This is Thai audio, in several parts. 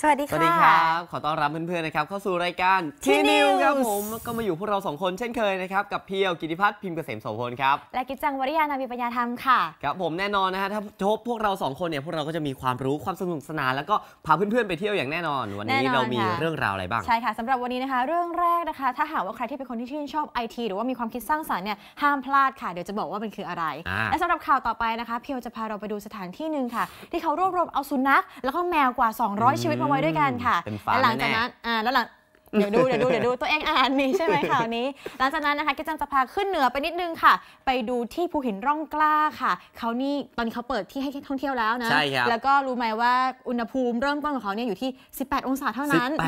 สวัสดีค่ะสวัสดีครับขอต้อนรับเพื่อนๆนะครับเข้าสู่รายการทีนิวครับผมก็มาอยู่พวกเราสองคนเช่นเคยนะครับกับเพียวกิติพัฒน์พิมพ์เกษมโสพลครับและกิจจังวริยานาวีปัญญาธรรมค่ะครับผมแน่นอนนะฮะถ้าพบพวกเราสองคนเนี่ยพวกเราก็จะมีความรู้ความสนุกสนาน แล้วก็พาเพื่อนๆไปเที่ยวอย่างแน่นอน วันนี้เรามีเรื่องราวอะไรบ้าง ใช่ค่ะสำหรับวันนี้นะคะเรื่องแรกนะคะถ้าหากว่าใครที่เป็นคนที่ชื่นชอบไอทีหรือว่ามีความคิดสร้างสรรค์เนี่ยห้ามพลาดค่ะ เดี๋ยวจะบอกว่ามันคืออะไรและสำหรับข่าวต่อไปนะคะเพียวจะพาเราไปดูสถานที่หนึ่งค่ะที่เขารวบรวมเอาสุนัขแล้วก็แมวกว่า200ชีวิตอาไว้ด้วยกันค่ะและหลังจากนั้น อ่า แล้วหลัง เดี๋ยวดู เดี๋ยวดู เดี๋ยวดู ตัวเองอ่านมีใช่ไหมข่าวนี้ หลังจากนั้นนะคะกิจังจะพาขึ้นเหนือไปนิดนึงค่ะ ไปดูที่ภูหินร่องกล้าค่ะ เขานี่ตอนนี้เขาเปิดที่ให้ท่องเที่ยวแล้วนะ ใช่ครับ แล้วก็รู้ไหมว่าอุณหภูมิเริ่มต้นของเขาเนี่ยอยู่ที่ 18 องศาเท่านั้น 18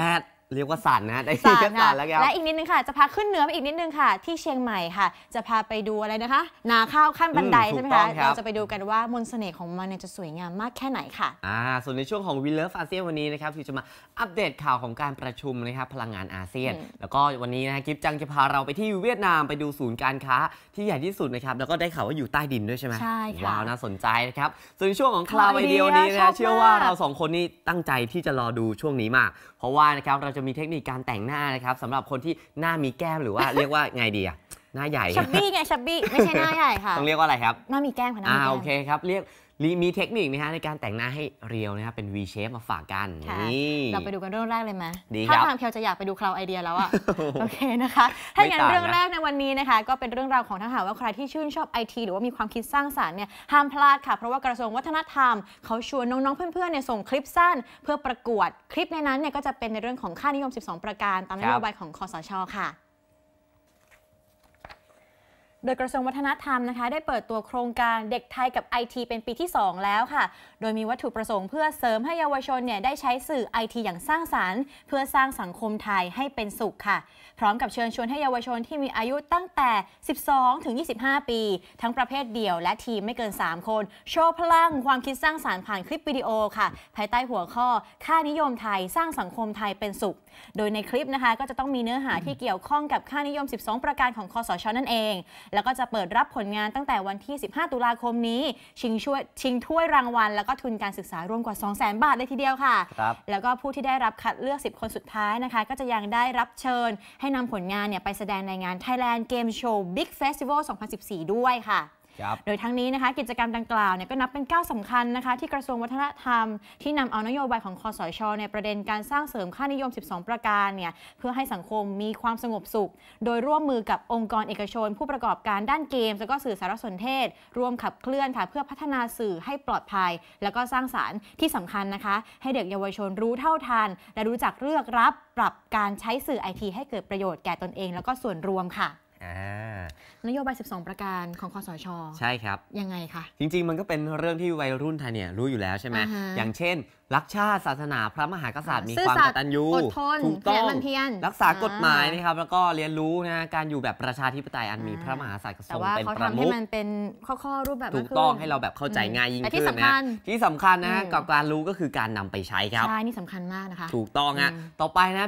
เรียกว่าสันนะได้สั่นสันแล้วและอีกนิดนึงค่ะจะพาขึ้นเหนือไปอีกนิดนึงค่ะ ที่เชียงใหม่ค่ะจะพาไปดูอะไรนะคะ นาข้าวขั้นบันไดใช่ไหมคะเราจะไปดูกันว่ามนต์เสน่ห์ของมันจะสวยงามมากแค่ไหนค่ะอ่าส่วนในช่วงของวิลเลอร์ฟอาเซียนวันนี้นะครับที่จะมาอัปเดตข่าวของการประชุมนะครับพลังงานอาเซียนแล้วก็วันนี้นะคลิปจังจะพาเราไปที่เวียดนามไปดูศูนย์การค้าที่ใหญ่ที่สุดนะครับแล้วก็ได้ข่าวว่าอยู่ใต้ดินด้วยใช่ไหมใช่ค่ะว้าวน่าสนใจนะครับส่วนในช่วงของคลาวไอเดียวันนี้นะเชื่อว่าเราสองคนนี้ตั้งใจที่จะรอดูช่วงนี้มากเพราะว่านะครับเราจะมีเทคนิคการแต่งหน้านะครับสำหรับคนที่หน้ามีแก้มหรือว่าเรียกว่าไงดีอะหน้าใหญ่ชับบี้ไงชับบี้ ไม่ใช่หน้าใหญ่ค่ะ ต้องเรียกว่าอะไรครับ หน้ามีแก้มค่ะหน้าอ่าโอเคครับเรียกมีเทคนิคนะฮะในการแต่งหน้าให้เรียวนะครับเป็น V shape มาฝากกันนี่เราไปดูกันเรื่องแรกเลยไหมถ้าทางเพลวจะอยากไปดูคลาวไอเดียแล้วอะโอเคนะคะ ถ้าอย่างเรื่องแรกในวันนี้นะคะก็เป็นเรื่องราวของทั้งหาว่าใครที่ชื่นชอบไอทีหรือว่ามีความคิดสร้างสรรค์เนี่ยห้ามพลาดค่ะเพราะว่ากระทรวงวัฒนธรรม เขาชวนน้องๆเพื่อนๆเนี่ยส่งคลิปสั้น เพื่อประกวดคลิปในนั้นเนี่ยก็จะเป็นในเรื่องของค่านิยม 12 ประการตามนโยบายของคอสชค่ะโดยกระทรวงวัฒนธรรมนะคะ ได้เปิดตัวโครงการเด็กไทยกับ IT เป็นปีที่ 2 แล้วค่ะ โดยมีวัตถุประสงค์เพื่อเสริมให้เยาวชนเนี่ยได้ใช้สื่อ IT อย่างสร้างสารรค์ เพื่อสร้างสังคมไทยให้เป็นสุขค่ะ พร้อมกับเชิญชวนให้เยาวชนที่มีอายุตั้งแต่ 12 ถึง 25 ปี ทั้งประเภทเดี่ยวและทีมไม่เกิน 3 คน โชว์พลังความคิดสร้างสารรค์ผ่านคลิปวิดีโอค่ะ ภายใต้หัวข้อ ค่านิยมไทยสร้างสังคมไทยเป็นสุข โดยในคลิปนะคะก็จะต้องมีเนื้อหาที่เกี่ยวข้องกับค่านิยม 12 ประการของคอสชนั่นเองแล้วก็จะเปิดรับผลงานตั้งแต่วันที่ 15 ตุลาคมนี้ชิงช่วยชิงถ้วยรางวัลแล้วก็ทุนการศึกษารวมกว่า 200,000 บาทเลยทีเดียวค่ะ แล้วก็ผู้ที่ได้รับคัดเลือก 10 คนสุดท้ายนะคะ ก็จะยังได้รับเชิญให้นำผลงานเนี่ยไปแสดงในงาน Thailand Game Show Big Festival 2014 ด้วยค่ะโดยทั้งนี้นะคะกิจกรรมดังกล่าวเนี่ยก็นับเป็นก้าวสำคัญนะคะที่กระทรวงวัฒนธรรม ที่นำเอานโยบายของคอสชในประเด็นการสร้างเสริมค่านิยม 12 ประการเนี่ยเพื่อให้สังคมมีความสงบสุข โดยร่วมมือกับองค์กรเอกชน ผู้ประกอบการด้านเกม แล้วก็สื่อสารสนเทศ ร่วมขับเคลื่อนค่ะ เพื่อพัฒนาสื่อให้ปลอดภัย แล้วก็สร้างสารรค์ที่สำคัญนะคะ ให้เด็กเยาวชนรู้เท่าทันและรู้จักเลือกรับปรับการใช้สื่อไอทีให้เกิดประโยชน์แก่ตนเอง แล้วก็ส่วนรวมค่ะนโยบาย12 ประการ ของคอสช ใช่ครับ ยังไงคะ จริงๆ มันก็เป็นเรื่องที่วัยรุ่นไทยเนี่ยรู้อยู่แล้วใช่ไหม อย่างเช่น รักชาติศาสนาพระมหากษัตริย์มีความกตัญญูอดทนถูกต้องรักษากฎหมายนะครับ แล้วก็เรียนรู้นะ การอยู่แบบประชาธิปไตยอันมีพระมหากษัตริย์ทรง เป็นประมุขให้มันเป็นข้ออรูปแบบถูกต้องให้เราแบบเข้าใจง่ายยิ่งขึ้นนะ ที่สำคัญนะกับการรู้ก็คือการนำไปใช้ครับใช่นี่สำคัญมากนะคะ ถูกต้องฮะ ต่อไปนะ